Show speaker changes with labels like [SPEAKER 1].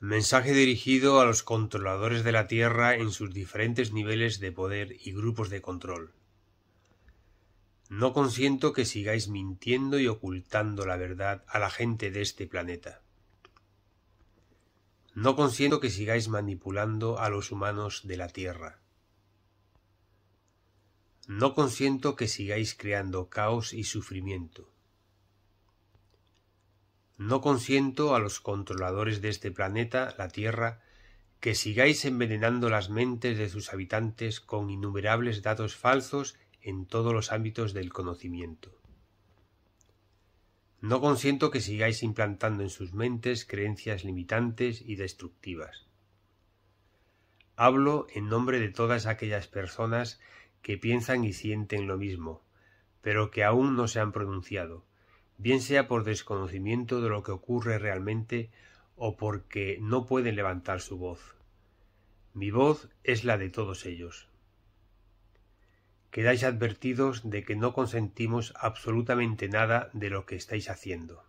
[SPEAKER 1] Mensaje dirigido a los controladores de la Tierra en sus diferentes niveles de poder y grupos de control. No consiento que sigáis mintiendo y ocultando la verdad a la gente de este planeta. No consiento que sigáis manipulando a los humanos de la Tierra. No consiento que sigáis creando caos y sufrimiento. No consiento a los controladores de este planeta, la Tierra, que sigáis envenenando las mentes de sus habitantes con innumerables datos falsos en todos los ámbitos del conocimiento. No consiento que sigáis implantando en sus mentes creencias limitantes y destructivas. Hablo en nombre de todas aquellas personas que piensan y sienten lo mismo, pero que aún no se han pronunciado, bien sea por desconocimiento de lo que ocurre realmente o porque no pueden levantar su voz. Mi voz es la de todos ellos. Quedáis advertidos de que no consentimos absolutamente nada de lo que estáis haciendo.